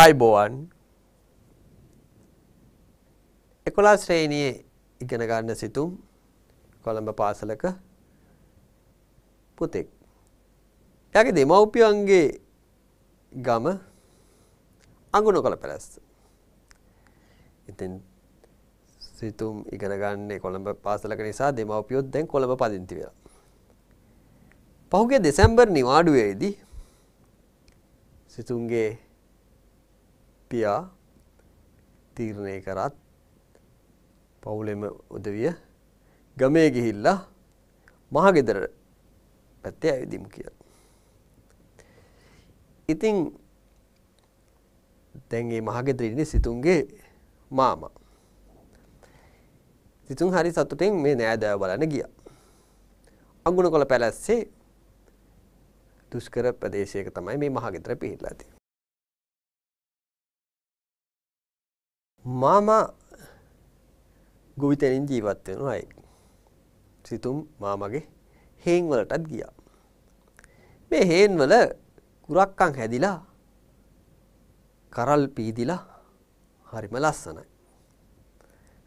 අයිබෝවන් 11 ශ්‍රේණියේ ඉගෙන ගන්න සිතුම් කොළඹ පාසලක පුතෙක්. එයාගේ දෙමව්පියන්ගේ ගම අඟුණකොළ පැලැස්ස. ඉතින් සිතුම් ඉගෙන ගන්නේ කොළඹ පාසලක නිසා දෙමව්පියොත් දැන් කොළඹ පදිංචි වෙලා. පහුගිය දෙසැම්බර් නිවාඩුවේදී සිතුම්ගේ පියා තීරණය කරත් පවුලෙම උදවිය ගමේ ගිහිල්ලා මහගෙදර පැත්තේ ඇවිදිමු කියලා. ඉතින් දැන් මේ මහගෙදර ඉන්නේ සිතුන්ගේ මාමා. සිතුන් හරි සතුටින් මේ නෑදෑව බලන්න ගියා. අඟුණකොළ පැලැස්සේ දුෂ්කර ප්‍රදේශයක තමයි මේ මහගෙදර පිහිටලා තියෙන්නේ. මම ගුවිතැනින් ජීවත් වෙන අය. සිතුම් මාමගේ හේන් වලටත් ගියා. මේ හේන් වල කුරක්කන් හැදිලා කරල් පීදිලා හරිම ලස්සනයි.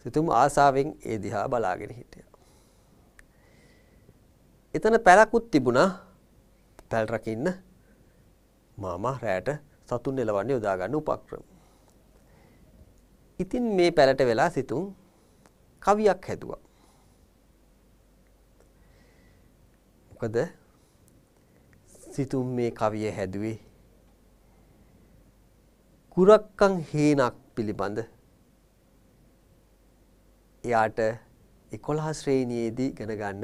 සිතුම් ආසාවෙන් ඒ දිහා බලාගෙන හිටියා. එතන පැලකුත් තිබුණා පැල් රකින්න මාමා රැට සතුන් එලවන්නේ යොදා ගන්න උපක්‍රම. ඉතින් මේ පැලට වෙලා සිතුම් කවියක් හැදුවා. මොකද සිතුම් මේ කවිය හැදුවේ කුරක්කන් හේනක් පිළිබඳ එයාට 11 ශ්‍රේණියේදී ඉගෙන ගන්න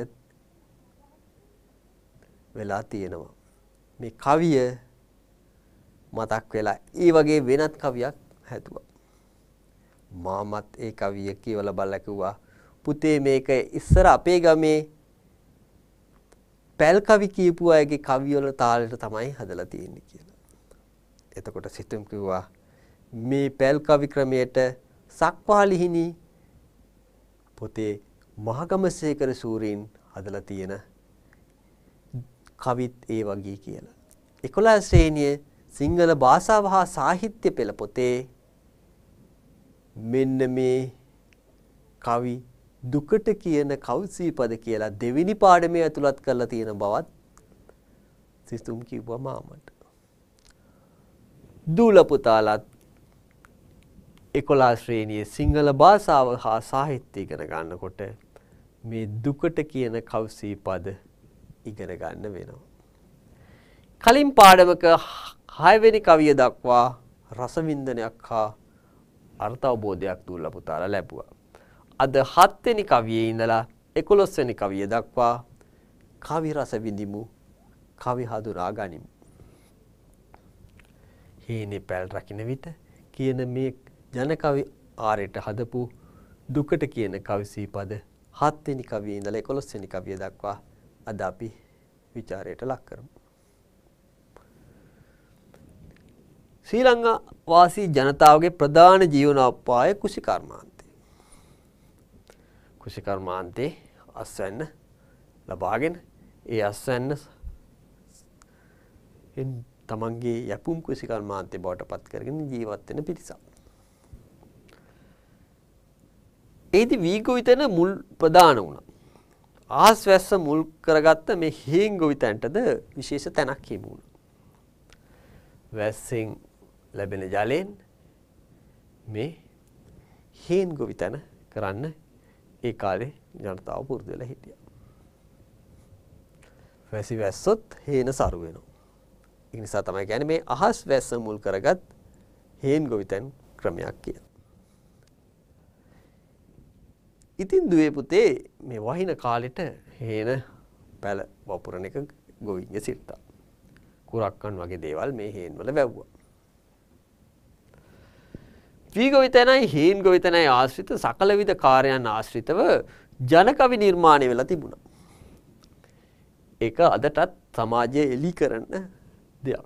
වෙලා තියෙනවා. මේ කවිය මතක් වෙලා ඒ වගේ වෙනත් කවියක් හැදුවා. මාමත් ඒ කවිය කියවලා බලලා කිව්වා පුතේ මේක ඉස්සර අපේ ගමේ පැල් කවි කියපු අයගේ කවිවල තාලෙට තමයි හදලා තියෙන්නේ කියලා. එතකොට සිතුම් කිව්වා මේ පැල් කවි ක්‍රමයට සක්පාලිහිනි පොතේ මහගමසේකර සූරීන් හදලා තියෙන කවිත් ඒ වගේ කියලා. 11 ශ්‍රේණිය සිංහල භාෂාව හා සාහිත්‍ය පෙළ පොතේ මෙන්න මේ කවි දුකට කියන කවුසීපද කියලා දෙවෙනි පාඩමේ ඇතුළත් කරලා තියෙන බවත් සිතුම් කිව්වා මාමට. දූල පුතාලත් 11 ශ්‍රේණියේ සිංහල භාෂාව හා සාහිත්‍ය ඉගෙන ගන්නකොට මේ දුකට කියන කවුසීපද ඉගෙන ගන්න වෙනවා. කලින් පාඩමක 6 වෙනි කවිය දක්වා රසවින්දනයක් හා අර්ථ අවබෝධයක් දුර්ලභ පුතාලා ලැබුවා. අද 7 වෙනි කවියේ ඉඳලා 11 වෙනි කවිය දක්වා කවි රස විඳිමු කවි හඳුනා ගනිමු. හේනේ පැල් රකින්න විට කියන මේ ජන කවි ආරයට හදපු දුකට කියන කවි සීපද 7 වෙනි කවියේ ඉඳලා 11 වෙනි කවිය දක්වා අද අපි ਵਿਚාරයට ලක් කරමු. ශ්‍රී ලංකා වාසී ජනතාවගේ ප්‍රධාන ජීවනෝපාය කුසිකර්මාන්තේ. කුසිකර්මාන්තේ අස්වැන්න ලබාගෙන ඒ අස්වැන්න තමන්ගේ යැපුම් කුසිකර්මාන්තය බවට පත් කරගෙන ජීවත්වෙන පිරිසක්. ඒති වීගොවිතන මුල් ප්‍රධාන වුණ. ආස්වැස්ස මුල් කරගත්ත මේ හේංගොවිතැන්ටද විශේෂ තැනක් හිමුණ. වැස්සෙන් ලැබෙන ජලයෙන් මේ හේන් ගොවිතැන කරන්න ඒ කාලේ ජනතාව පුරුදු වෙලා හිටියා. වැසි වැස්සොත් හේන සරු වෙනවා. ඒ නිසා තමයි කියන්නේ මේ අහස් වැස්ස මුල් කරගත් හේන් ගොවිතැන් ක්‍රමයක් කියන. ඉතින් දුවේ පුතේ මේ වහින කාලෙට හේන පැල වපුරන එක ගොවින්ගේ සිරිතක්. කුරක්කන් වගේ දේවල් මේ හේන් වල වැව්වා. වීගවිතනයි හීන්ගවිතනයි ආශ්‍රිත සකලවිධ කාරයන් ආශ්‍රිතව ජනකවි නිර්මාණය වෙලා තිබුණා. ඒක අදටත් සමාජය එලි කරන්න දෙයක්.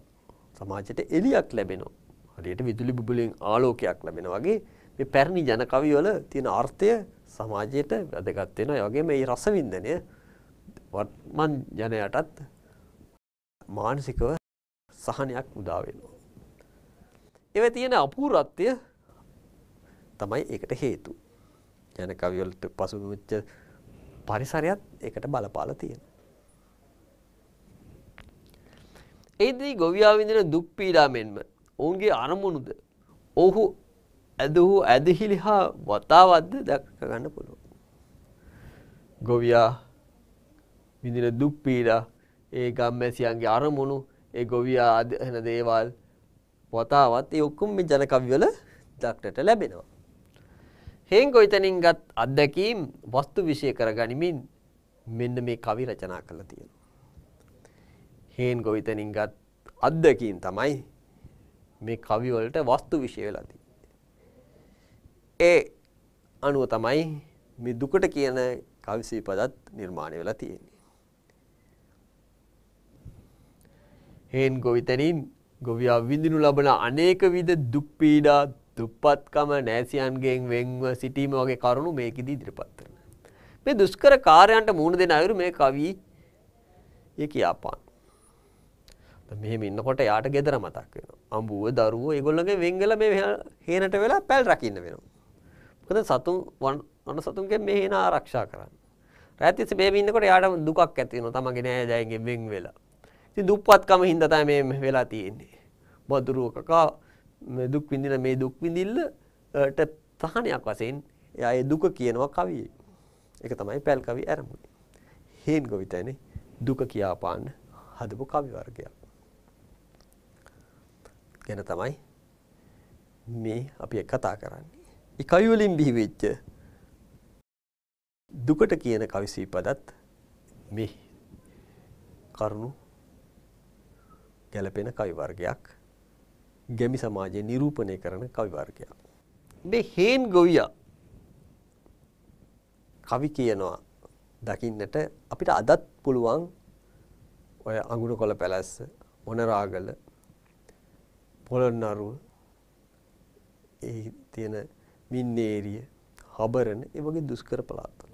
සමාජයට එලියක් ලැබෙනවා. හරියට විදුලි බුබුලෙන් ආලෝකයක් ලැබෙන වගේ මේ පැරණි ජනකවි වල තියෙන අර්ථය සමාජයට වැදගත් වෙනවා. ඒ වගේම මේ රසවින්දනය වර්තමාන ජනයාටත් මානසිකව සහනයක් උදා වෙනවා. ඒව තියෙන අපූර්වත්වය තමයි ඒකට හේතු. යන කවි වලට පසුබිමච්ච පරිසරයත් ඒකට බලපාලා තියෙනවා. ඒදී ගොවියා විඳින දුක් පීඩා මෙන්ම ඔවුන්ගේ අරමුණුද ඔහු ඇදහු ඇදහිලි හා වතාවත්ද දක්ක ගන්න පුළුවන්. ගොවියා විඳින දුක් පීඩා ඒ ගම්මැසියන්ගේ අරමුණු ඒ ගොවියා අදහන දේවල් වතාවත් ඒ ඔක්කොම මේ ජනකවිවල දක්නට ලැබෙනවා. හේන්ගොයිතනින් ගත් අත්දැකීම් වස්තු විෂය කර ගනිමින් මෙන්න මේ කවි රචනා කළ තියෙනවා. හේන් ගොවිතනින් ගත් අත්දැකීම් තමයි මේ කවිවලට වස්තු විෂය වෙලා ඒ අනුව තමයි මේ දුකට කියන කවි සිපදත් නිර්මාණය වෙලා තියෙන්නේ. හේන් ගොවිතනින් ගොවියා විඳිනු ලබන අනේක විද දුක් පීඩා දුප්පත්කම නෑසියන්ගෙන් වෙන්ව සිටීම වගේ කරුණු මේකෙදී ඉදිරිපත් කරනවා. මේ දුෂ්කර කාර්යයන්ට මුහුණ දෙන අයුරු මේ කවි ය කියාපාන. මෙහෙම ඉන්නකොට යාට ගෙදර මතක් වෙනවා. අඹුව, දරුවෝ ඒගොල්ලන්ගේ වෙන් වෙලා මේ හේනට වෙලා පැල් රකින්න වෙනවා. මොකද සතුන් වන සතුන්ගෙන් මේ හේන ආරක්ෂා කරන්න. රැත් තිස්සේ මෙහෙම ඉන්නකොට යාට දුකක් ඇති වෙනවා. තමන්ගේ නෑදෑයන්ගෙන් වෙන් වෙලා. ඉතින් දුප්පත්කම හින්දා තමයි මේ වෙලා තියෙන්නේ. බදුරුව කකා මේ දුක් විඳින මේ දුක් විඳිල්ලට තහණයක් වශයෙන් එයා ඒ දුක කියනවා කවියේ. ඒක තමයි පැල් කවි ආරම්භුනේ. හේන් ගවිතනේ දුක කියාපාන්න හදපු කවි වර්ගයක්. ගැන තමයි මේ අපි කතා කරන්නේ. ඒ කවි වලින් බිහිවෙච්ච දුකට කියන කවි සීපදත් මේ කරුණු ගැලපෙන කවි වර්ගයක් ගැමි සමාජය නිරූපණය කරන කවි වර්ගයක්. මේ හේන් ගොවියා කවි කියනවා දකින්නට අපිට අදත් පුළුවන් ඔය අඟුණකොළ පැලැස්ස, මොනරාගල, පොළොන්නරුව ඒ තියෙන මින්නේරිය, හබරන ඒ වගේ දුෂ්කර පළාත්වල.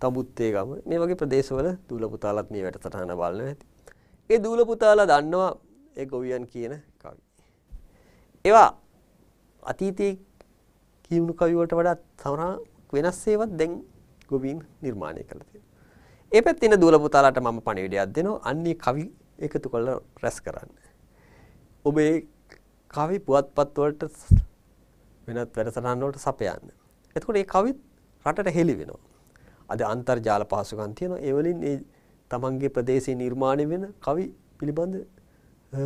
තඹුත්තේ ගම මේ වගේ ප්‍රදේශවල දූල පුතාලත් මේ වැඩසටහන බලන ඇති. ඒ දූල පුතාලා දන්නවා ඒ ගොවියන් කියන කවි. ඒවා අතීතයේ කියුණු කවි වලට වඩා තවරා වෙනස් ඒවත් දැන් ගොවීන් නිර්මාණය කරලා තියෙනවා. ඒ පැත්තේ ඉන්න දුවල පුතාලාට මම පණිවිඩයක් දෙනවා. අන්නේ කවි එකතු කරලා රැස් කරන්න. ඔබේ කවි පුවත්පත් වලට වෙනත් වැඩසටහන් වලට සපයන්න. එතකොට මේ කවිත් රටට හෙළි වෙනවා. අද අන්තර්ජාල පහසුකම් තියෙනවා. ඒ වලින් ඒ තමන්ගේ ප්‍රදේශයේ නිර්මාණය වෙන කවි පිළිබඳ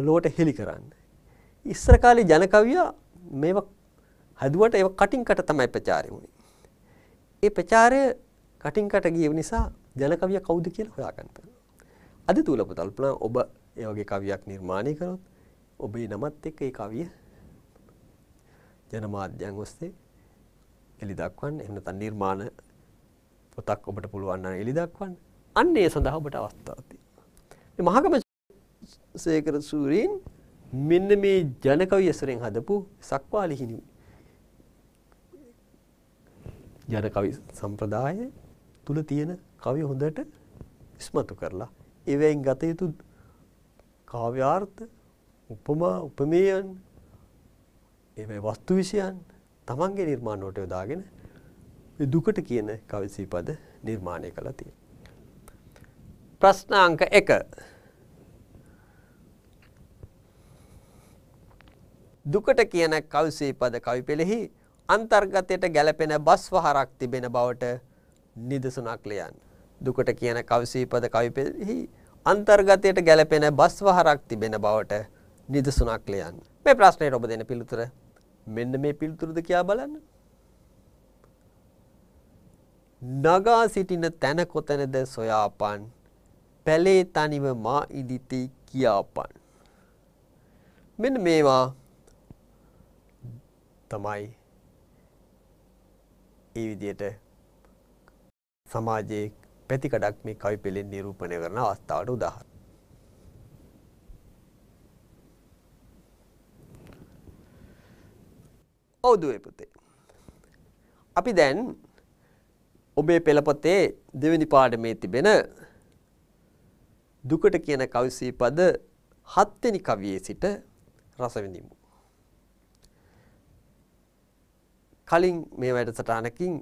ලෝකයට හෙළි කරන්න. ඉස්සර කාලේ ජන කවියා මේව හදුවට ඒව කටින් කට තමයි ප්‍රචාරය වුනේ. ඒ ප්‍රචාරය කටින් කට ගිය නිසා ජන කවියා කවුද කියලා හොයාගන්න බැහැ. අද තුලප තල්පනා ඔබ ඒ වගේ කවියක් නිර්මාණය කරොත් ඔබේ නමත් එක්ක ඒ කවිය ජනමාධ්‍යයන් ඔස්සේ එලි දක්වන්න එහෙම නැත්නම් නිර්මාණ පොතක් ඔබට පුළුවන් නම් එලි දක්වන්න අන්න ඒ සඳහා ඔබට අවස්ථාවක් තියෙනවා. මේ මහගම සේකර සූරීන් මෙන්න මේ ජනකවි ඇසරෙන් හදපු සක්වාලි හිමි ජනකවි සම්ප්‍රදාය තුල තියෙන කවි හොඳට ඉස්මතු කරලා ඒවෙන් ගත යුතු කාව්‍යාර්ථ උපමා උපමේයන් ඒවයි වස්තු විෂයන් තමන්ගේ නිර්මාණවට යොදාගෙන දුකට කියන කවි සිපද නිර්මාණය කළා තියෙනවා. ප්‍රශ්න අංක 1 දුකට කියන කවිසේපද කවි පෙළෙහි අන්තර්ගතයට ගැලපෙන බස් වහරක් තිබෙන බවට නිදසුනක් ලියන්න. දුකට කියන කවිසේපද කවි පෙළෙහි අන්තර්ගතයට ගැලපෙන බස් වහරක් තිබෙන බවට නිදසුනක් ලියන්න. මේ ප්‍රශ්නයට ඔබ දෙන පිළිතුර මෙන්න මේ පිළිතුරුද කියා බලන්න. නගා සිටින තැන කොතනද සොයාපන් පැලේ තනිව මා ඉදිති කියාපන්. මෙන්න මේවා තමයි ඒ විදියට සමාජයේ පැතිකඩක් මේ කවි පෙළෙන් නිරූපණය කරන අවස්ථාවට උදාහරණ. ඔවුදුවේ පුතේ. අපි දැන් ඔබේ පෙළපොතේ දෙවැනි පාඩමේ තිබෙන දුකට කියන කවි සීපද හත්වෙනි කවියේ සිට රස විඳිමු. කලින් මේ වැඩසටහනකින්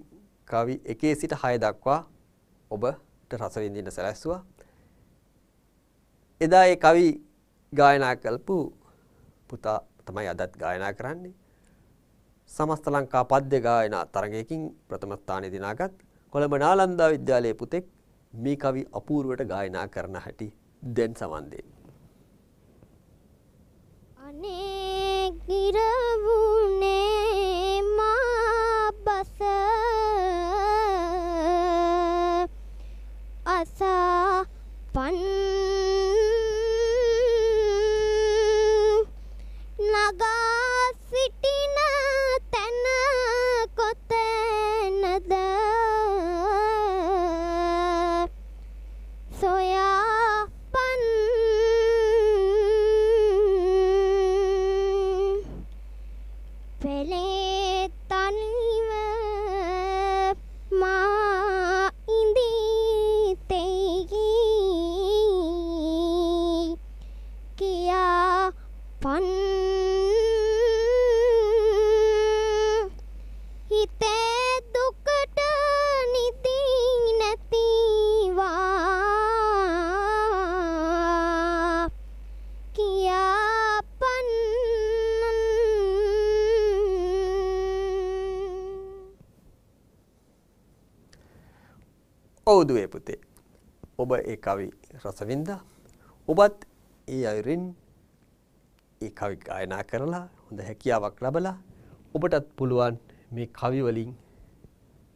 කවි 1 සිට 6 දක්වා ඔබට රස විඳින්න සැලැස්සුවා. එදා ඒ කවි ගායනා කළපු පුතා තමයි අදත් ගායනා කරන්නේ. සමස්ත ලංකා පද්‍ය ගායනා තරගයකින් ප්‍රථම ස්ථානය දිනාගත් කොළඹ නාලන්දා විද්‍යාලයේ පුතෙක් මේ කවි අපූර්වට ගායනා කරන හැටි දැන් සවන් දෙන්න. අනේ ගිරවුල් அசா பண் අවබෝධුවේ පුතේ. ඔබ ඒ කවි රසවින්දා. ඔබත් ඒ අයුරින් ඒ කවි ගායනා කරලා හොඳ හැකියාවක් ලබලා ඔබටත් පුළුවන් මේ කවි වලින්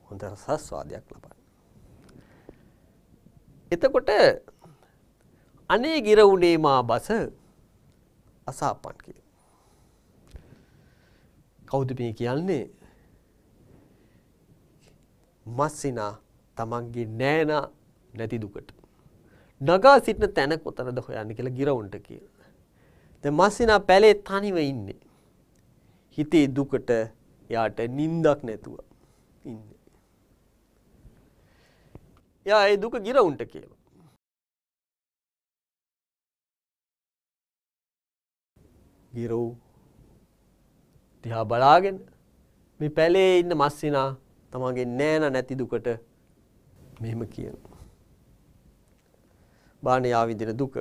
හොඳ රසස්වාදයක් ලබන්න. එතකොට අනේ ගිර උනේ මා බස අසාපන් කියන. කවුද මේ කියන්නේ? මස්සිනා තමන්ගේ නෑනා නැති දුකට. නගා සිටින තැන කොතනද හොයන්න කියලා ගිරවුන්ට කියන. ද මස්සිනා පැලේ තනිව ඉන්නේ. හිතේ දුකට යාට නින්දක් නැතුව ඉන්න. යා ඒ දුක ගිරවුන්ට කියලා. ගිරව් දිහා බලාගෙන මේ පැලේ ඉන්න මස්සිනා තමන්ගේ නෑන නැති දුකට මෙහෙම කියන. බාණේ ආවිදින දුක.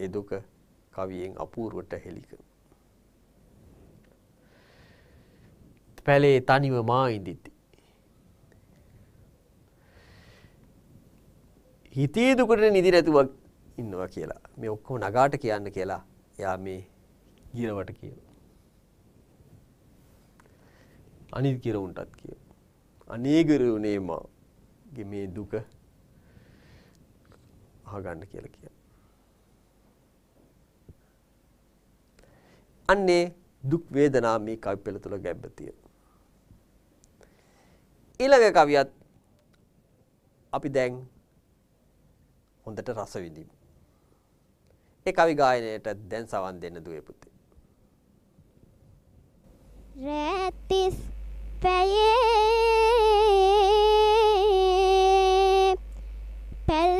ඒ දුක කවියෙන් අපූර්වට හෙලික. පැලේ තනිව මා ඉඳිති. හිතේ දුකට නිදි නැතුවක් ඉන්නවා කියලා. මේ ඔක්කොම නගාට කියන්න කියලා. එයා මේ ගිරවට කියන. අනිත් කිරවුන්ටත් කිය. අනේගරුනේ මා ගේ මේ දුක අහගන්න කියලා කියනවා. අන්නේ දුක් වේදනා මේ කවි පෙළ තුල ගැඹ තියෙනවා. ඊළඟ කවියත් අපි දැන් හොඳට රස විඳිමු. ඒ කවි ගායනයට දැන් සවන් දෙන්න දුවේ පුතේ. රැතිස් පැයේ ¿Pel?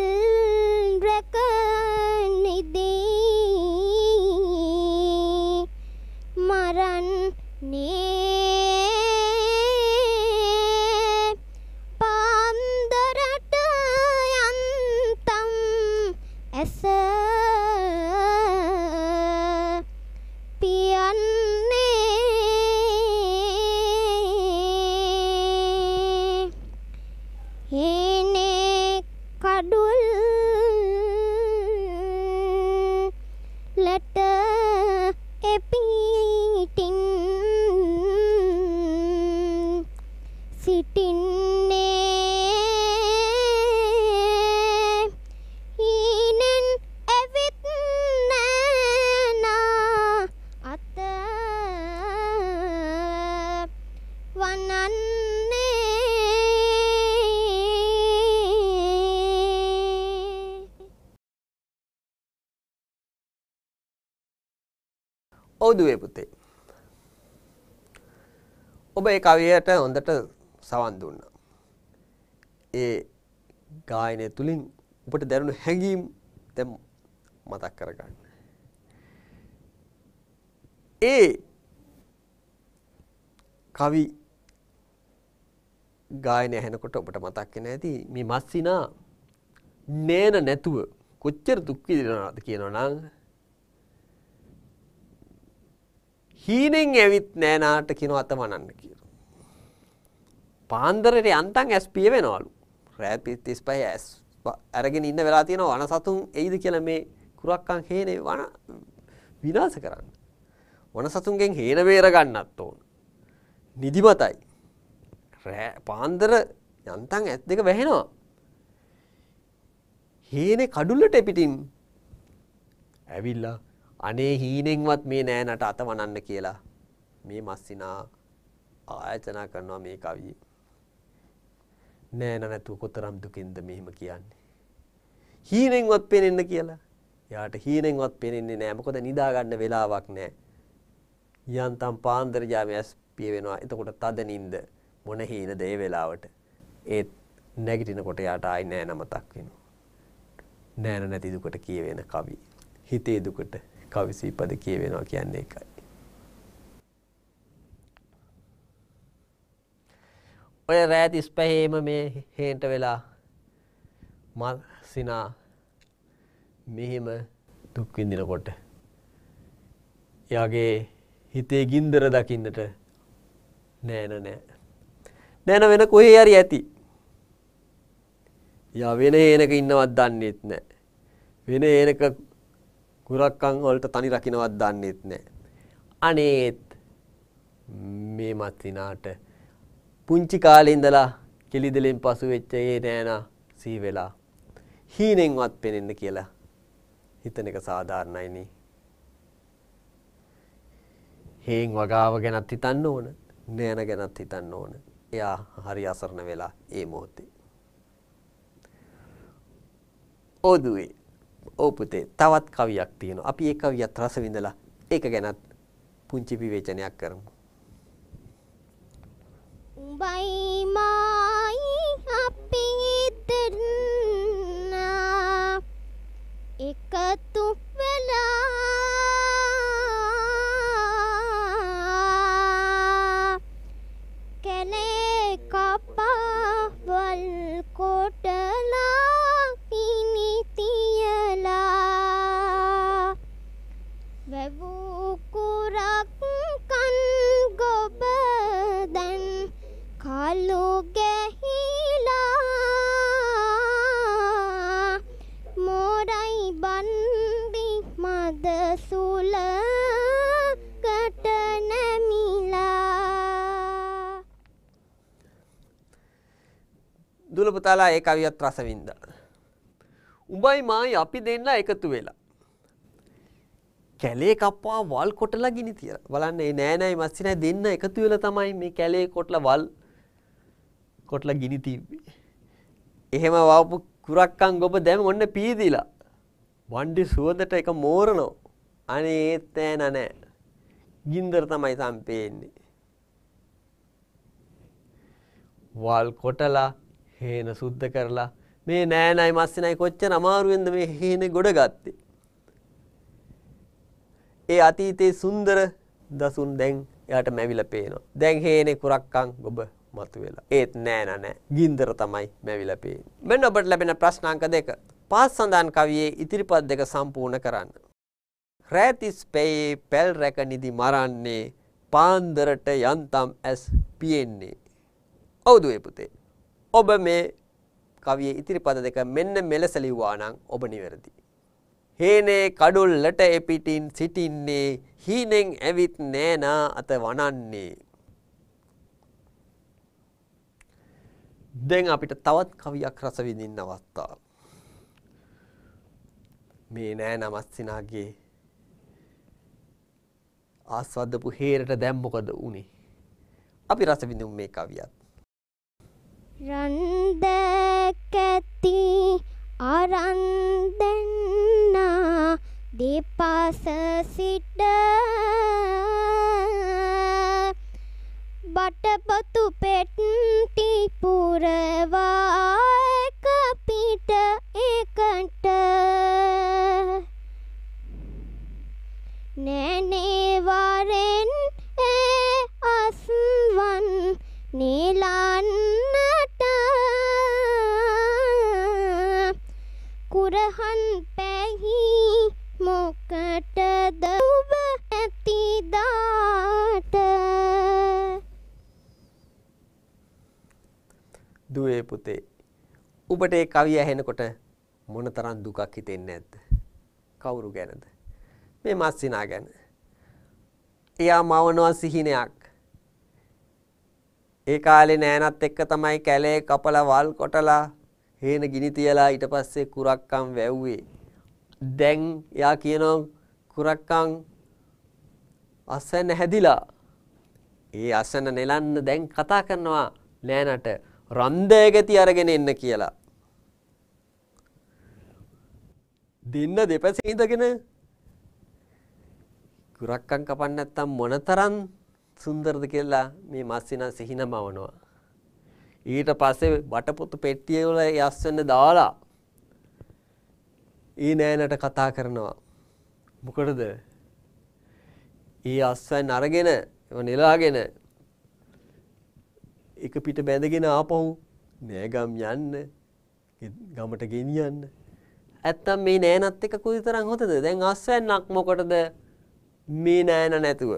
දුවේ පුතේ. ඔබ ඒ කවියට හොඳට සවන් දුන්නා. ඒ ගායනය තුලින් ඔබට දැනුණු හැඟීම් දැන් මතක් කරගන්න. ඒ කවි ගායනය ඇහෙනකොට ඔබට මතක් වෙන ඇති මේ මස්සිනා නේන නැතුව කොච්චර දුක් විඳිනවද කියනවනම් හීනෙන් ඇවිත් නෑනාට කියන අතමනන්න කියලා. පාන්දරට යන්තන් ඇස් පිය වෙනවලු රෑ තිස් පහ ඇස් ඇරගෙන ඉන්න වෙලා තියෙනවා වන සතුන් එයිද කියලා මේ කුරක්කන් හේනේ වන විනාස කරන්න. වන සතුන්ගෙන් හේන බේර ගන්නත් ඕන. නිදිමතයි. රෑ පාන්දර යන්තන් ඇස් දෙක වැහෙනවා. හේනේ කඩුල්ලට පිටින් ඇවිල්ලා අනේ හීනෙන්වත් මේ නෑ නට අත වනන්න කියලා මේ මස්සිනා ආයතනා කරනවා මේ කවිය. නෑ නැතුව කොතරම් දුකින්ද මෙහෙම කියන්නේ. හීනෙන්වත් පෙනෙන්න කියලා. යාට හීනෙන්වත් පෙනෙන්නේ නෑ මොකද නිදාගන්න වෙලාවක් නෑ. යන්තම් පාන්දර ජාමයස් පිය වෙනවා. එතකොට තද නිින්ද මොන හීනද ඒ වෙලාවට. ඒත් නැගිටිනකොට යාට ආයි නෑ නමතක් වෙනවා. නෑන නැති දුකට කියවෙන කවි. හිතේ දුකට කවිසීපද කියවෙනවා කියන්නේ එකයි. ඔය රෑ තිස්පහේම මේ හේන්ට වෙලා මල් සිනා මෙහෙම දුක් විඳිනකොට එයාගේ හිතේ ගින්දර දකින්නට නෑන නෑ. නැන වෙන කොහේ හරි ඇති. යා වෙන හේනක ඉන්නවත් දන්නෙත් නෑ. වෙන හේනක ගුරක්කන් වලට තනි රකින්නවත් දන්නේත් නැහැ. අනේත් මේ මත්තිනාට පුංචි කාලේ ඉඳලා කෙලිදලෙන් පසු වෙච්ච ඒ නෑනා සිහි වෙලා හීනෙන්වත් පෙනෙන්න කියලා හිතන එක සාධාරණයි නේ. හේන් වගාව ගැනත් හිතන්න ඕන, නෑන ගැනත් හිතන්න ඕන. එයා හරි අසරණ වෙලා ඒ මොහොතේ. ඔදුවේ ඔව් පුතේ තවත් කවියක් තියෙනවා. අපි ඒ කවියත් රස විඳලා ඒක ගැනත් පුංචි විවේචනයක් කරමු. උඹයි තාලා ඒ කවියත් රසවින්දා. උඹයි මායි අපි දෙන්න එකතු වෙලා. කැලේ කප්පා වල් කොටලා ගිනි තියලා. බලන්න මේ නෑ නෑ මස්ති නෑ දෙන්න එකතු වෙලා තමයි මේ කැලේ කොටලා වල් කොටලා ගිනි තිබ්බේ. එහෙම වවපු කුරක්කන් ගොබ දැම ඔන්න පීදිලා. වණ්ඩි සුවඳට එක මෝරනෝ. අනේ ඒත් නෑ නෑ. ගින්දර තමයි සම්පේන්නේ. වල් කොටලා හේන සුද්ධ කරලා මේ නෑනයි මස්සනයි කොච්චර අමාරුවෙන්ද මේ හේන ගොඩ ගත්තේ. ඒ අතීතයේ සුන්දර දසුන් දැන් එයාට මැවිල පේනවා. දැන් හේනේ කුරක්කං ගොබ මතු වෙලා. ඒත් නෑන නෑ. ගින්දර තමයි මැවිල පේන්නේ. මෙන්න ඔබට ලැබෙන ප්‍රශ්න අංක දෙක. පාස් සඳහන් කවියේ ඉතිරිපද දෙක සම්පූර්ණ කරන්න. රෑතිස් පෙයේ පැල් රැක නිදි මරන්නේ පාන්දරට යන්තම් ඇස් පියෙන්නේ. ඔවුදුවේ පුතේ. ඔබ මේ කවියේ ඉතිරි පද දෙක මෙන්න මෙලෙස ලිව්වා නම් ඔබ නිවැරදි. හේනේ කඩුල්ලට එපිටින් සිටින්නේ හීනෙන් ඇවිත් නෑනා අත වනන්නේ. දැන් අපිට තවත් කවියක් රස විඳින්න අවස්ථාව. මේ නෑ නමස්සිනාගේ ආස්වද්දපු හේරට දැන් මොකද උනේ? අපි රස විඳිමු මේ කවියත්. රන්දකැති අරන් දෙන්නා දෙපස සිට බටපොතු පෙට්ටි පුරවා එක පිට එකට නෑනේ වරෙන් ඒ අස්වන් නෙලා දුවේ පුතේ ඔබට ඒ කවිය ඇහෙනකොට මොනතරම් දුකක් හිතෙන්නේ නැද්ද? කවුරු ගැනද? මේ මස්සිනා ගැන. එයා මවනවා සිහිනයක්. ඒ කාලේ නෑනත් එක්ක තමයි කැලේ කපලා වල් කොටලා හේන ගිනි තියලා ඊට පස්සේ කුරක්කම් වැව්වේ. දැන් එයා කියනවා කුරක්කම් අසන හැදිලා. ඒ අසන නෙලන්න දැන් කතා කරනවා නෑනට රන්දෑ ගැති අරගෙන එන්න කියලා. දෙන්න දෙපැසේ ඉඳගෙන කුරක්කන් කපන්න නැත්තම් මොනතරම් සුන්දරද කියලා මේ මස්සිනා සිහින මවනවා. ඊට පස්සේ බටපොතු පෙට්ටිය වල යස්වන්න දාලා ඊ නෑනට කතා කරනවා. මොකටද? ඊ අස්වැන් අරගෙන ඒව නෙලාගෙන එක පිට බැඳගෙන ආපහු නෑගම් යන්න ගමට ගෙනියන්න. ඇත්තම් මේ නෑනත් එක කුදි තරම් හොතද දැන් අස්වැන්නක් මොකටද මේ නෑන නැතුව.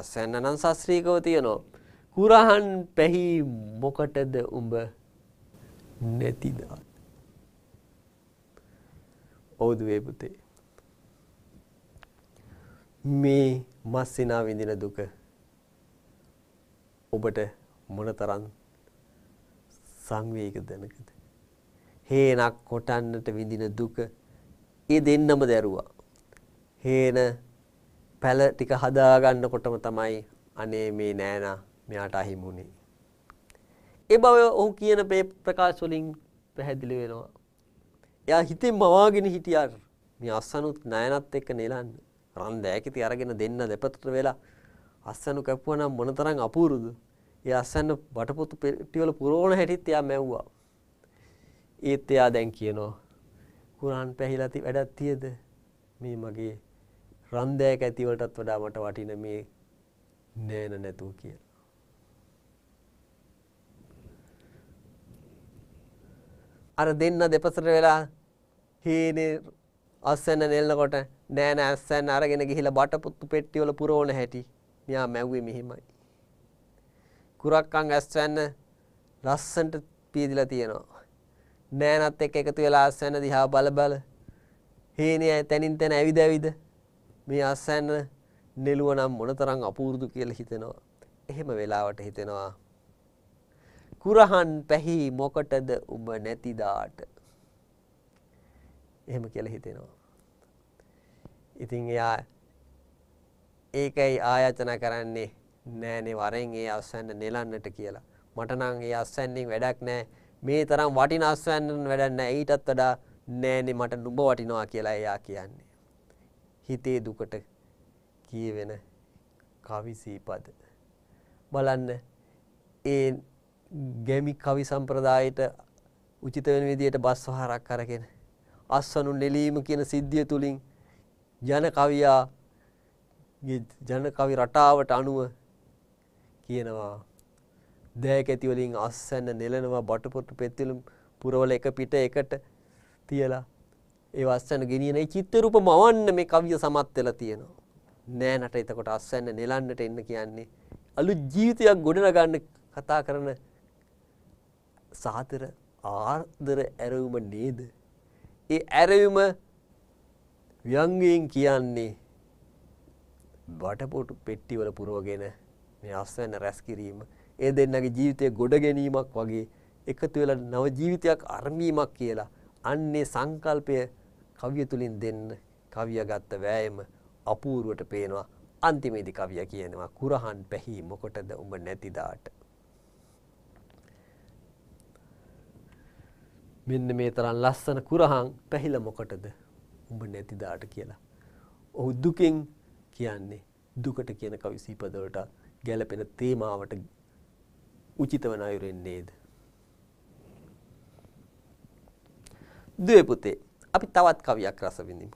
අස්වැන්න නම් සස්්‍රීකව තියනවා. කුරහන් පැහි මොකටද උඹ නැතිදා. ඔවුදු වේපුතේ. මේ මස්සිනා විඳින දුක ඔබට මොනතරම් සංවේග දැනකද හේනක් කොටන්නට විඳින දුක ඒ දෙන්නම දැරුවා හේන පැල ටික හදා ගන්නකොටම තමයි අනේ මේ නෑනා මෙයාට අහිමුනේ ඒ බව ඔහු කියන මේ ප්‍රකාශ වලින් පැහැදිලි වෙනවා එයා හිතෙන් මවාගෙන හිටියා මේ අස්සනුත් නෑනත් එක්ක නෙලන්න රන් දෑකිති අරගෙන දෙන්න දෙපතට වෙලා අස්සනු කැපුවා නම් මොනතරම් අපූරුද ඒ අස්සන්න වටපොතු පෙට්ටිවල පුරවන හැටිත් එයා මැව්වා. ඒත් එයා දැන් කියනවා කුරාන් පැහිලා ති වැඩක් තියද? මේ මගේ රන්දෑක ඇතිවලටත් වඩා මට වටින මේ නෑන නැතුව කියලා. අර දෙන්න දෙපසට වෙලා හීනේ අස්සන්න නෙල්ලකොට නෑන ඇස්සන්න අරගෙන ගිහිලා බටපොත්තු පෙට්ටිවල පුරවන හැටි. මෙයා මැව්වේ මෙහිමයි. කුරක්කන් ඇස්වැන්න ලස්සන්ට පීදිලා තියෙනවා. නෑනත් එක්ක එකතු වෙලා අස්වැන්න දිහා බල බල හේනියයි තැනින් තැන ඇවිද ඇවිද මේ අස්වැන්න නෙළුව නම් මොනතරම් අපූර්තු කියලා හිතෙනවා. එහෙම වෙලාවට හිතෙනවා. කුරහන් පැහි මොකටද උඹ නැතිදාට. එහෙම කියලා හිතෙනවා. ඉතින් එයා ඒකයි ආයතන කරන්නේ නෑනේ වරෙන් ඒ අස්වැන්න නෙලන්නට කියලා. මට නම් ඒ අස්වැන්නෙන් වැඩක් නෑ. මේ තරම් වටින අස්වැන්නෙන් වැඩක් නෑ. ඊටත් වඩා නෑනේ මට නුඹ වටිනවා කියලා එයා කියන්නේ. හිතේ දුකට කියවෙන කවි සීපද. බලන්න ඒ ගැමි කවි සම්ප්‍රදායට උචිත වෙන විදියට බස් වහරක් අරගෙන අස්වනු නෙලීම කියන සිද්ධිය තුලින් ජන කවියා ජන කවි රටාවට අනුව කියනවා දෑක ඇති වලින් අස්සන්න නෙලනවා බටපොට්ටු පෙත්තිලුම් පුරවල එක පිට එකට තියලා ඒ අස්සන්න ගෙනියන ඒ චිත්ත රූප මවන්න මේ කවිය සමත් වෙලා තියෙනවා. නෑනට එතකොට අස්සන්න නෙලන්නට එන්න කියන්නේ අලුත් ජීවිතයක් ගොඩනගන්න කතා කරන සාතර ආර්දර ඇරවුම නේද? ඒ ඇරවුම ව්‍යංගයෙන් කියන්නේ බටපොටු පෙට්ටිවල පුරවගෙන මේ අස්වැන්න රැස් කිරීම ඒ දෙන්නගේ ජීවිතය ගොඩ ගැනීමක් වගේ එකතු වෙලා නව ජීවිතයක් අරමීමක් කියලා අන්නේ සංකල්පය කවිය තුලින් දෙන්න කවිය ගත්ත වෑයම අපූර්වට පේනවා අන්තිමේදී කවිය කියනවා කුරහන් පැහි මොකටද උඹ නැතිදාට මෙන්න මේ තරම් ලස්සන කුරහන් පැහිලා මොකටද උඹ නැතිදාට කියලා. ඔහු දුකෙන් කියන්නේ දුකට කියන කවි සිපදවලට ගැළපෙන තේමාවට උචිත වන අයුරෙන් නේද? දුවේ පුතේ අපි තවත් කවියක් රස විඳිමු.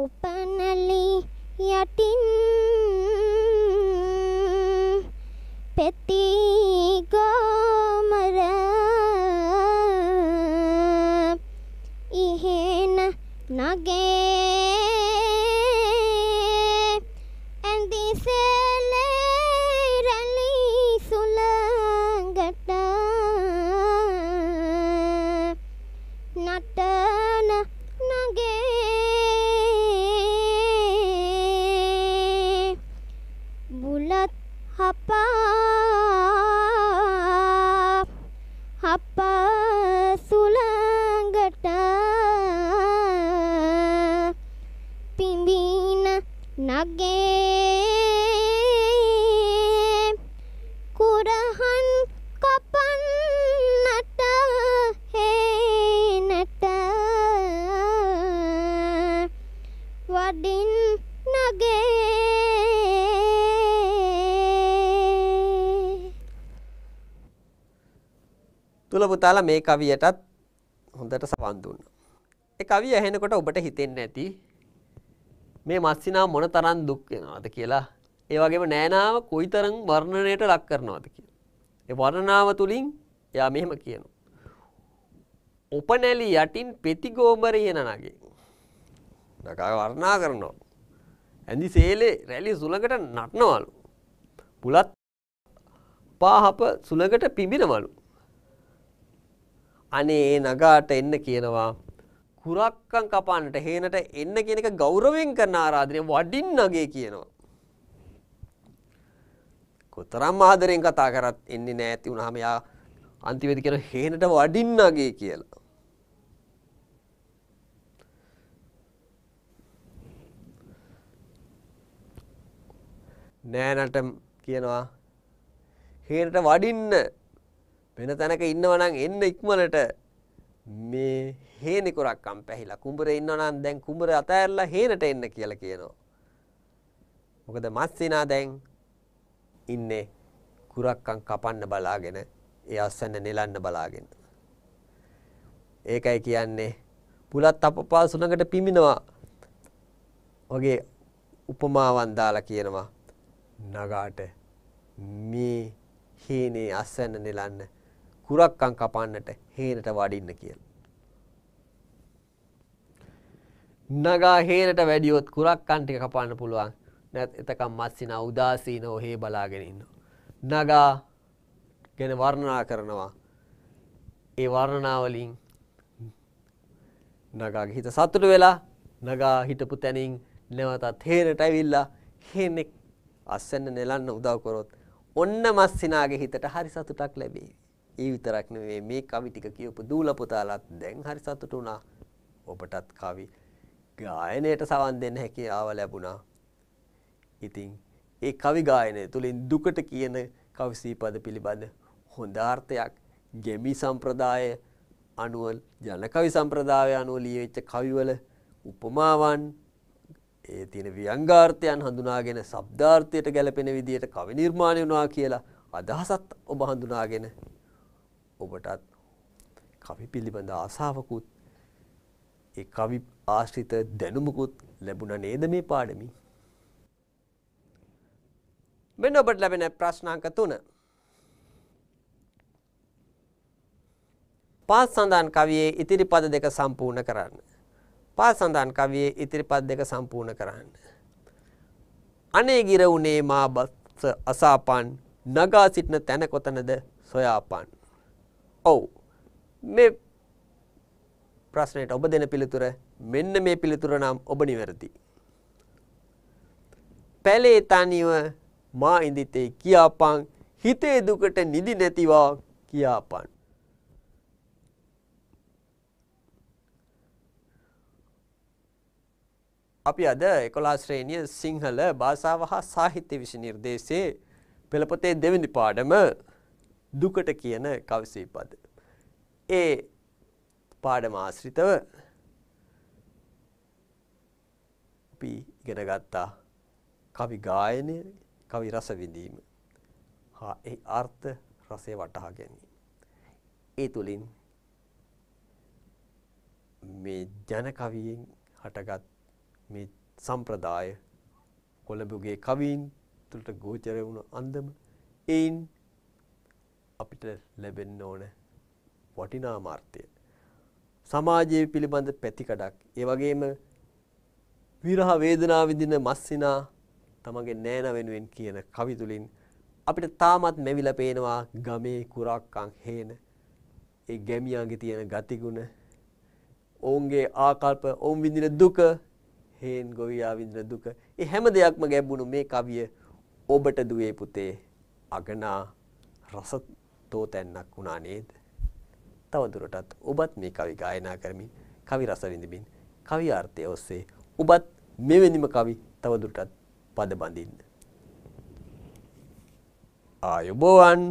උපනලි යටින් පෙති ගෝමර ඉහෙන නගේ දාලා මේ කවියටත් හොඳට සවන් දුන්නා. ඒ කවිය ඇහෙනකොට ඔබට හිතෙන්නේ නැති මේ මස්සිනා මොන තරම් දුක් වෙනවද කියලා. ඒ වගේම නෑනාව කොයිතරම් වර්ණණයට ලක් කරනවද කියලා. ඒ වර්ණනාව තුලින් එයා මෙහෙම කියනවා. උපනැලි යටින් පෙතිගෝමර යන නගේ. නකා වර්ණනා කරනවා. ඇඳි සේලේ රැලි සුළඟට නටනවලු. බුලත් පාහප සුළඟට පිඹිනවලු. අනේ ඒ නගාට එන්න කියනවා කුරක්කම් කපන්නට හේනට එන්න කියන එක ගෞරවයෙන් කරන ආරාධනය වඩින් නගේ කියනවා. කොතරම් ආදරෙන් කතා කරත් එන්නේ නෑ ඇති වුණාම යා අන්තිමේදී කියන හේනට වඩින් නගේ කියලා. නෑනට කියනවා හේනට වඩින්න වෙන තැනක ඉන්නවනම් එන්න ඉක්මනට මේ හේනිකොරක්කම් පැහිලා කුඹරේ ඉන්නවනම් දැන් කුඹර අතෑරලා හේනට එන්න කියලා කියනවා. මොකද මස්සිනා දැන් ඉන්නේ කුරක්කම් කපන්න බලාගෙන ඒ අස්සන්න නෙලන්න බලාගෙන. ඒකයි කියන්නේ පුලත් අපපා සුළඟට පිමිනවා වගේ උපමාවන් දාලා කියනවා නගාට මේ හේනේ අස්සන්න නෙලන්න කුරක්කම් කපන්නට හේනට වඩින්න කියලා. නගා හේනට වැඩියොත් කුරක්කන් ටික කපන්න පුළුවන්. නැත් එතකම් මස්සිනා උදාසීනෝ හේ බලාගෙන ඉන්නවා. නගා ගැන වර්ණනා කරනවා. ඒ වර්ණනා වලින් නගාගේ හිත සතුට වෙලා නගා හිටපු තැනින් නැවතත් හේනට ඇවිල්ලා හේනෙක් අස්සන්න නෙලන්න උදව් කරොත් ඔන්න මස්සිනාගේ හිතට හරි සතුටක් ලැබේවි. ඒ විතරක් නෙවෙයි මේ කවි ටික කියවපු දූල පුතාලත් දැන් හරි සතුටු වුණා. ඔබටත් කවි ගායනයට සවන් දෙන්න හැකියාව ලැබුණා. ඉතින් ඒ කවි ගායනය තුළින් දුකට කියන කවි සීපද පිළිබඳ හොඳ අර්ථයක් ගෙමි සම්ප්‍රදාය අනුව ජන කවි සම්ප්‍රදාය අනුව ලියවෙච්ච කවිවල උපමාවන් ඒ තියෙන ව්‍යංගාර්ථයන් හඳුනාගෙන ශබ්දාර්ථයට ගැලපෙන විදියට කවි නිර්මාණය වුණා කියලා අදහසත් ඔබ හඳුනාගෙන ඔබටත් කවි පිළිබඳ ආසාාවකුත් ඒ කවි ආශ්‍රිත දැනුමකුත් ලැබුණ නේද මේ පාඩමි. මෙන්න ඔබට ලැබෙන ප්‍රශ්නාංක තුන. පාත් සඳන් කවියේ ඉතිරි පද දෙක සම්පූර්ණ කරන්න. පාත් සඳන් කවියේ ඉතිරි පද දෙක සම්පූර්ණ කරන්න. අනේ ගිර වුණේ මා බස්ස අසාපන් නගා සිටින තැන කොතනද සොයාපන්. ඔව්. මේ ප්‍රශ්නයට ඔබ දෙන පිළිතුර මෙන්න මේ පිළිතුර නම් ඔබ නිවැරදි. පැලේ තනිව මා ඉඳිතේ කියාපන් හිතේ දුකට නිදි නැතිවා කියාපන්. අපි අද 11 ශ්‍රේණිය සිංහල භාෂාව හා සාහිත්‍ය විෂය නිර්දේශයේ පෙළපොතේ දෙවෙනි පාඩම දුකට කියන කවිසීපද. ඒ පාඩම ආශ්‍රිතව අපි ඉගෙන ගත්තා කවි ගායනය, කවි රස විඳීම හා ඒ අර්ථ රසය වටහා ගැනීම. ඒ තුලින් මේ ජන කවියෙන් හටගත් මේ සම්ප්‍රදාය කොළඹගේ කවීන් තුළට ගෝචර වුණු අන්දම එයින් අපිට ලැබෙන්න ඕන වටිනාම අර්ථය. සමාජයේ පිළිබඳ පැතිකඩක්. ඒ වගේම විරහ වේදනාව විඳින මස්සිනා තමගේ නෑන වෙනුවෙන් කියන කවි තුලින් අපිට තාමත් මෙවිලා පේනවා ගමේ කුරක්කන් හේන ඒ ගැමියාගේ තියෙන ගතිගුණ ඔවුන්ගේ ආකල්ප ඔවුන් විඳින දුක හේන් ගොවියා විඳින දුක ඒ හැම දෙයක්ම ගැඹුණු මේ කවිය ඔබට දුවේ පුතේ අගනා රස තෝ තැන්නක් වුණා නේද? තවදුරටත් ඔබත් මේ කවි ගායනා කරමින් කවි රස විඳින්මින් කවි ආර්ථය ඔස්සේ ඔබත් මෙවැනිම කවි තවදුරටත් පද බඳින්න. ආයුබෝවන්